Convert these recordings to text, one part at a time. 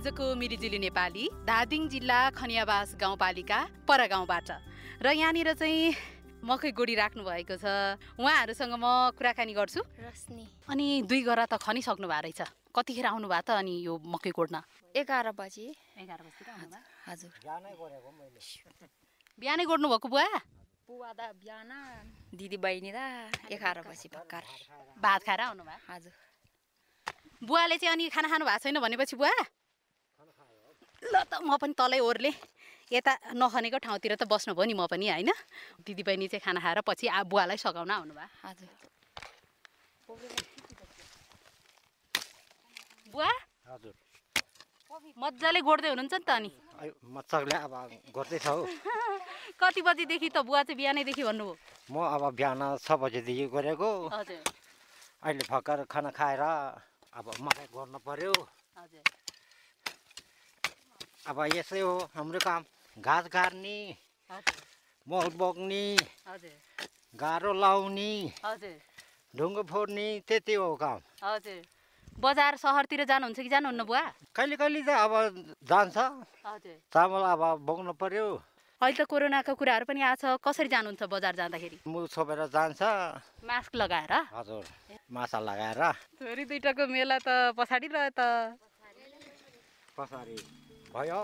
आजको मिरिजुली नेपाली धादिङ जिल्ला खनियावास गाउँपालिका पर गाउँबाट र यहाँनिर चाहिँ मकै गोडी राख्नु भएको छ उहाँहरूसँग म कुराकानी गर्छु अनि दुई गरा त खनिसक्नु भएको रहेछ कतिखेर आउनु भएको त अनि यो मकै गोड्न एघार बजी एघार बजी बिहानै गोड्नु भएको बुवा बुवा दा बिहान दिदी बहिनी दा एघार बजी भर्खर भात खाएर आउनु भयो हजुर बुवाले चाहिँ अनि खाना खानु भएको छैन भनेपछि बुवा म पनि तलै ओर्ले यता नखनेको ठाउँतिर त बस्नु बस्नुभयो नि म पनि होइन दिदीबहिनी चाहिँ खाना खाएर पछि आ बुवालाई सघाउन आउनुभयो बुवा हजुर मजाले गोड्दै हुनुहुन्छ नि त अनि मजाले अब गर्दैछ हौ कति बजीदेखि त बुवा चाहिँ बिहानैदेखि भन्नुभयो म अब बिहान छ बजीदेखि गरेको हजुर अहिले भर्खर खाना खाएर अब मलाई गर्नु पर्यो हजुर अब यसै हो हाम्रो काम घाँस गार्ने मल बोक्ने गाह्रो लाउने ढुङ्गो फोर्ने त्यति हो काम हजुर बजार सहरतिर जानुहुन्छ कि जानुहुन्न बुवा कहिले कहिले त अब जान्छ चामल अब बोक्नु पर्यो अहिले त कोरोनाको कुराहरू पनि आएको छ कसरी जानुहुन्छ बजार जाँदाखेरि मुल छोपेर जान्छ मास्क लगाएर हजुर माछा लगाएर छोरी दुइटाको मेला त पछाडि रह्यो त पछाडि भयो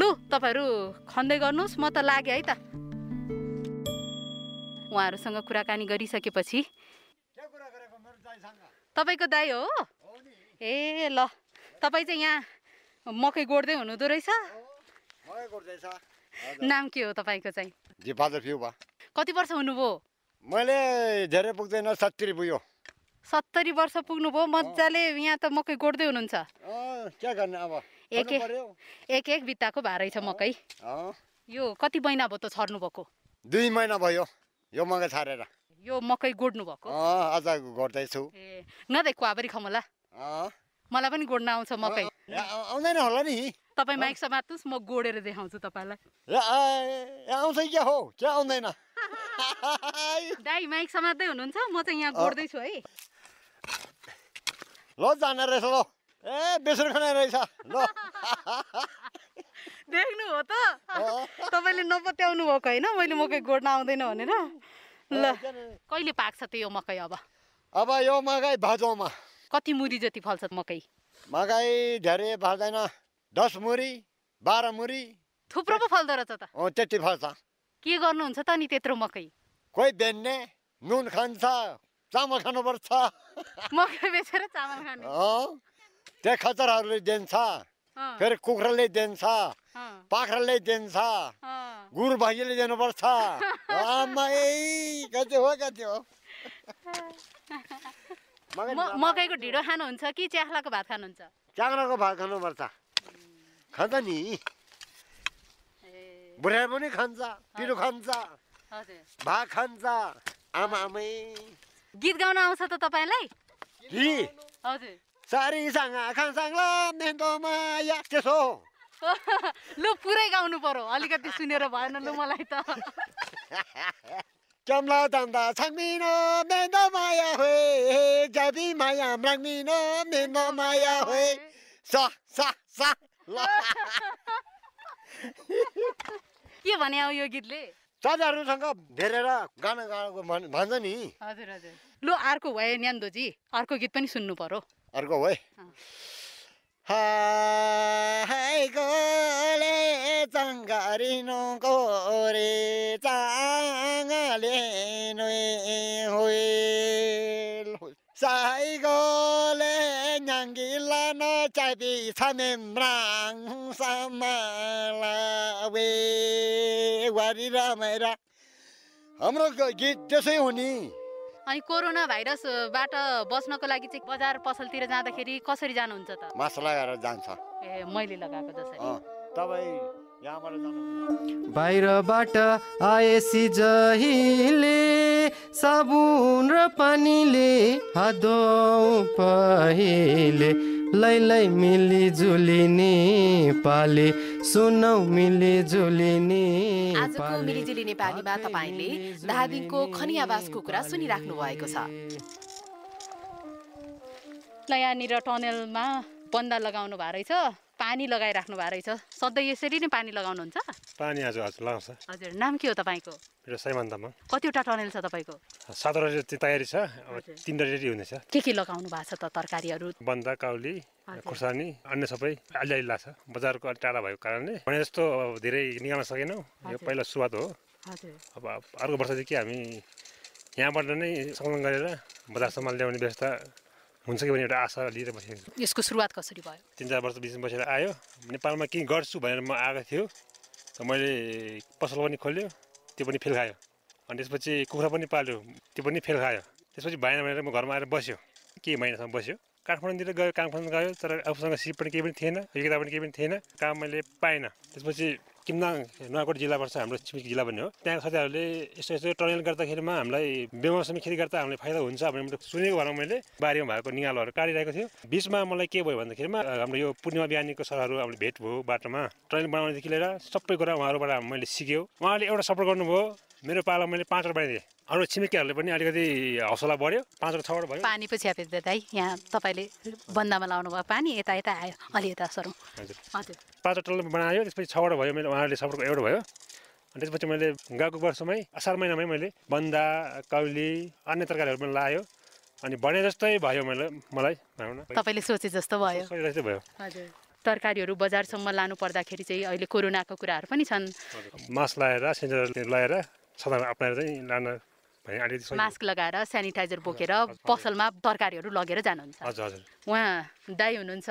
लु तपाईँहरू खन्दै गर्नुहोस् म त लागेँ है त उहाँहरूसँग कुराकानी गरिसकेपछि तपाईँको दाई हो ए ल तपाईँ चाहिँ यहाँ मकै गोड्दै हुनुहुँदो रहेछ नाम के हो तपाईँको चाहिँ कति वर्ष हुनुभयो मैले धेरै पुग्दैन सत्तरी पुग्यो सत्तरी वर्ष पुग्नुभयो मजाले यहाँ त मकै गोड्दै हुनुहुन्छ के गर्ने अब एक एक एक बित्ताको भारै छ मकै यो कति महिना भयो त छर्नु भएको दुई महिना भयो यो मकै छारेर यो मकै गोड्नु भएको आज गोड्दैछु ए नदै खमला मलाई पनि गोड्न आउँछ मकै आउँदैन होला नि तपाईँ माइक समात्नुहोस् म गोडेर देखाउँछु तपाईँलाई आउँछ क्या हो के आउँदैन दाई माइक समात्दै हुनुहुन्छ म चाहिँ यहाँ गोड्दैछु है ल जाने रहेछ ल ए रहेछ ल देख्नु हो त तपाईँले नपत्याउनु भएको होइन मैले मकै गोड्न आउँदैन भनेर ल कहिले पाक्छ त्यो यो मकै अब अब यो मकै भाजौँमा कति मुरी जति फल्छ मकै मकै धेरै फल्दैन दस मुरी बाह्र मुरी थुप्रो पो फल्दो रहेछ त त्यति फल्छ के गर्नुहुन्छ त नि त्यत्रो मकै कोही बेन्ने नुन खान्छ चामल खानुपर्छ मकै बेचेर चामल खानु त्यो खचरहरूले दिन्छ फेरि कुखुराले दिन्छ पाखराले दिन्छ गुरु भैयाले दिनुपर्छ कति हो कति हो मकैको ढिँडो खानुहुन्छ कि च्याख्लाको भात खानुहुन्छ च्याख्लाको भात खानुपर्छ खान्छ नि बुढा पनि खान्छ पिरो खान्छ भात खान्छ आमा आमै गीत गाउन आउँछ त तपाईँलाई हजुर सारीसँग खानसाङला नेन्दो माया त्यसो लु पुरै गाउनु पर्यो अलिकति सुनेर भएन लु मलाई त चम्ला जाँदा छाङ्मिन मेन्दो माया हो जदि माया म्राङ्मिन मेन्दो माया हो सा सा सा के भने आऊ यो गीतले साथीहरूसँग भेटेर गाना गाएको भन्छ नि हजुर हजुर लु अर्को भयो न्यान्दोजी अर्को गीत पनि सुन्नु पर्यो अर्को हो है हाई गोले चङ्गारिनुको रे चाङले साई गोले न्याङ्गिला नचापी छमेम्राङ समाला वे वारी रामाइरा हाम्रो गीत त्यसै हो नि अनि कोरोना भाइरसबाट बस्नको लागि चाहिँ बजार पसलतिर जाँदाखेरि कसरी जानुहुन्छ त मास्क लगाएर जान्छ ए मैले लगाएको जसरी जानु बाहिरबाट आएसी जहिले साबुन र पानीले हातौँ पहिले लैलै मिलिजुली पाले। सुनौ मिले आजको मिलिजुलिने पानीमा तपाईँले धादिङको खनियावासको कुरा सुनिराख्नु भएको छ यहाँनिर टनलमा बन्दा लगाउनु भएको रहेछ पानी लगाइराख्नु भएको रहेछ सधैँ यसरी नै पानी लगाउनुहुन्छ पानी आज हजुर लगाउँछ हजुर नाम के हो तपाईँको मेरो तामाङ कतिवटा टनेल छ तपाईँको सातवटा तयारी छ तिनवटा रेडी हुनेछ के के लगाउनु भएको छ त तरकारीहरू बन्दा काउली खोर्सानी अन्य सबै अहिले अहिले लाग्छ बजारको अलि टाढा भएको कारणले भने जस्तो धेरै निकाल्न सकेनौँ यो पहिला सुरुवात हो अब अर्को वर्षदेखि हामी यहाँबाट नै सङ्कलन गरेर बजारसम्म ल्याउने व्यवस्था हुन्छ कि भन्ने एउटा आशा लिएर बसेको यसको सुरुवात कसरी भयो तिन चार वर्ष बिचमा बसेर आयो नेपालमा केही गर्छु भनेर म आएको थियो मैले पसल पनि खोल्यो त्यो पनि फेल खायो अनि त्यसपछि कुखुरा पनि पाल्यो त्यो पनि फेल खायो त्यसपछि भएन भनेर म घरमा आएर बस्यो केही महिनासम्म बस्यो काठमाडौँतिर गयो काम गयो तर आफूसँग सिप पनि केही पनि थिएन योग्यता पनि केही पनि थिएन काम मैले पाइनँ त्यसपछि सिमनाङ नुवाकोट जिल्ला पर्छ हाम्रो छिमेकी जिल्ला भन्ने हो त्यहाँ साथीहरूले यस्तो यस्तो टनल गर्दाखेरिमा हामीलाई बेमौसमी खेती गर्दा हामीलाई फाइदा हुन्छ भनेर मैले सुनेको भएर मैले बारीमा भएको निगालोहरू काटिरहेको थियो बिचमा मलाई के भयो भन्दाखेरिमा हाम्रो यो पूर्णिमा बिहानीको सरहरू हामीले भेट भयो बाटोमा टनल बनाउनेदेखि लिएर सबै कुरा उहाँहरूबाट मैले सिक्यो उहाँहरूले एउटा सपोर्ट गर्नुभयो मेरो पाला मैले पाँचवटा बनाइदिएँ अरू छिमेकीहरूले पनि अलिकति हौसला बढ्यो पाँचवटा छवटा भयो पानी पो छ्यापे दाइ यहाँ तपाईँले बन्दामा लाउनु भयो पानी यता यता आयो अलि यता सरौँ हजुर हजुर पाँचवटा बनायो त्यसपछि छवटा भयो मैले उहाँहरूले सबको एउटा भयो अनि त्यसपछि मैले गएको वर्षमै असार महिनामै मैले बन्दा कौली अन्य तरकारीहरू पनि लायो अनि भने जस्तै भयो मैले मलाई भनौँ न तपाईँले सोचे जस्तो भयो जस्तै भयो हजुर तरकारीहरू बजारसम्म लानु पर्दाखेरि चाहिँ अहिले कोरोनाको कुराहरू पनि छन् मास्क लगाएर सेन्सर लगाएर सधैँ अप्नाएर चाहिँ लान मास्क लगाएर सेनिटाइजर बोकेर पसलमा तरकारीहरू लगेर जानुहुन्छ उहाँ दाई हुनुहुन्छ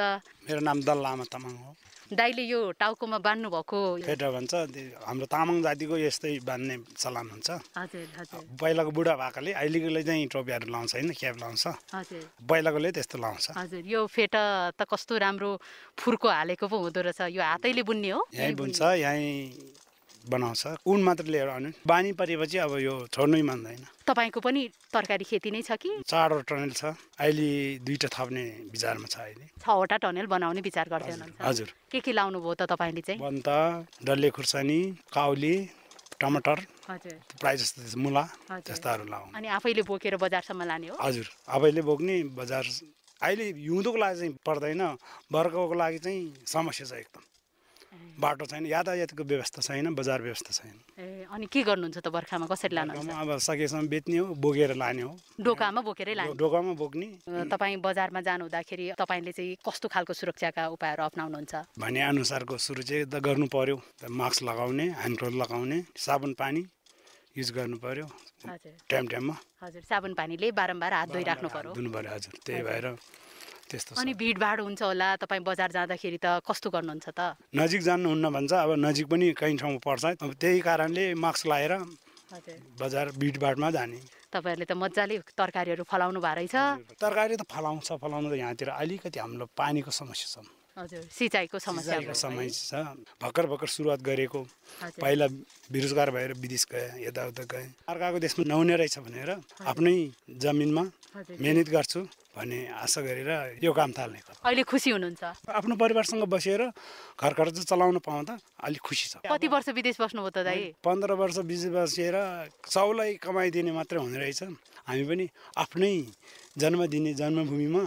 मेरो नाम दल लामा तामाङ हो दाईले यो टाउकोमा बाँध्नु भएको भन्छ हाम्रो तामाङ जातिको यस्तै बाँध्ने चलन हुन्छ पहिलाको बुढा भएकोले अहिलेकोले चाहिँ टोपियाहरू लाउँछ होइन क्याप लाउँछ पहिलाकोले त्यस्तो लाउँछ हजुर यो फेटा त कस्तो राम्रो फुर्को हालेको पो हुँदो रहेछ यो हातैले बुन्ने हो यहीँ बुन्छ यहीँ बनाउँछ कुन मात्र लिएर आउनु बानी परेपछि अब यो छोड्नै मान्दैन तपाईँको पनि तरकारी खेती नै छ कि चारवटा टनेल छ अहिले दुईवटा थप्ने विचारमा छ अहिले छवटा टनेल बनाउने विचार गर्दै हुनुहुन्छ हजुर के के लाउनु भयो त तपाईँले चाहिँ अन्त डल्ले खुर्सानी काउली टमाटर प्राय जस्तो मुला जस्ताहरू लाउँ अनि आफैले बोकेर बजारसम्म लाने हो हजुर आफैले बोक्ने बजार अहिले हिउँदोको लागि चाहिँ पर्दैन वर्गको लागि चाहिँ समस्या छ एकदम बाटो छैन यातायातको व्यवस्था छैन बजार व्यवस्था छैन ए अनि के गर्नुहुन्छ त बर्खामा कसरी लानु अब सकेसम्म बेच्ने हो बोकेर लाने हो डोकामा बोकेरै लाने डोकामा बोक्ने तपाईँ बजारमा जानुहुँदाखेरि तपाईँले चाहिँ कस्तो खालको सुरक्षाका उपायहरू अप्नाउनुहुन्छ भने अनुसारको सुरक्षा त गर्नु पर्यो मास्क लगाउने ह्यान्डक्लोथ लगाउने साबुन पानी युज गर्नु पर्यो टाइम टाइममा हजुर साबुन पानीले बारम्बार हात धोइराख्नु पर्यो धुनु पर्यो हजुर त्यही भएर त्यस्तो अनि भिडभाड हुन्छ होला तपाईँ बजार जाँदाखेरि त कस्तो गर्नुहुन्छ त नजिक जानुहुन्न भन्छ अब नजिक पनि कहीँ ठाउँमा पर्छ त्यही कारणले मास्क लगाएर बजार भिडभाडमा जाने तपाईँहरूले त मजाले तरकारीहरू फलाउनु भएको रहेछ तरकारी त फलाउँछ फलाउनु त यहाँतिर अलिकति हाम्रो पानीको समस्या छ हजुर सिँचाइको समस्या छ भर्खर भर्खर सुरुवात गरेको पहिला बेरोजगार भएर विदेश गए यताउता गए अर्काको देशमा नहुने रहेछ भनेर आफ्नै जमिनमा मेहनत गर्छु भन्ने आशा गरेर यो काम थाल्ने अहिले खुसी हुनुहुन्छ आफ्नो परिवारसँग बसेर घर खर्च चलाउन पाउँदा अलिक खुसी छ कति वर्ष विदेश बस्नुभयो त दाइ पन्ध्र वर्ष विदेश बसेर सबलाई कमाइदिने मात्रै हुने रहेछ हामी पनि आफ्नै जन्म दिने जन्मभूमिमा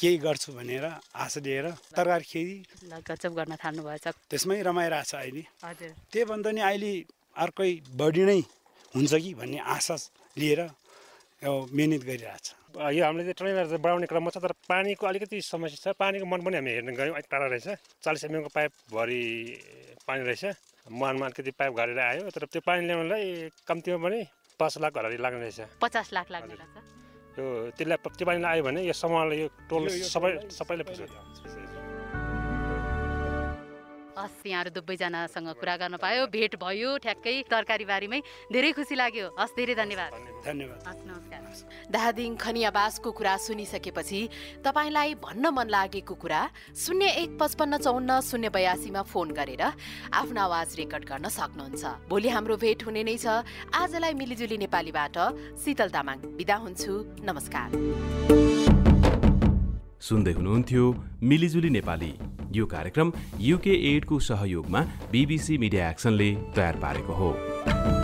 केही गर्छु भनेर आशा लिएर तरकारी खेती गजब गर्न थाल्नु भएछ त्यसमै रमाइरहेको छ अहिले हजुर त्यही भन्दा नि अहिले अर्कै बढी नै हुन्छ कि भन्ने आशा लिएर मिहिनेत गरिरहेछ यो हामीले चाहिँ ट्रेनर बढाउने क्रममा छ तर पानीको अलिकति समस्या छ पानीको मन पनि हामी हेर्ने गयौँ अलिक टाढा रहेछ चालिस एमएमको पाइपभरि पानी रहेछ मुहानमा अलिकति पाइप घरेर आयो तर त्यो पानी ल्याउनलाई कम्तीमा पनि पाँच लाख घर लाग्ने रहेछ पचास लाख लाग्ने रहेछ यो त्यसलाई त्यो पानीलाई आयो भने यो समाजलाई यो टोल सबै सबैले पैसा हस् यहाँहरू दुवैजनासँग कुरा गर्न पायो भेट भयो ठ्याक्कै तरकारी बारीमै धेरै खुसी लाग्यो हस् धेरै धन्यवाद धन्यवाद नमस्कार दादिङ खनियावासको कुरा सुनिसकेपछि तपाईँलाई भन्न मन लागेको कुरा शून्य एक पचपन्न चौन्न शून्य बयासीमा फोन गरेर आफ्नो आवाज रेकर्ड गर्न सक्नुहुन्छ भोलि हाम्रो भेट हुने नै छ आजलाई मिलिजुली नेपालीबाट शीतल तामाङ बिदा हुन्छु नमस्कार सुन्दै हुनुहुन्थ्यो मिलिजुली नेपाली यो कार्यक्रम युके एडको सहयोगमा बिबिसी मिडिया एक्सनले तयार पारेको हो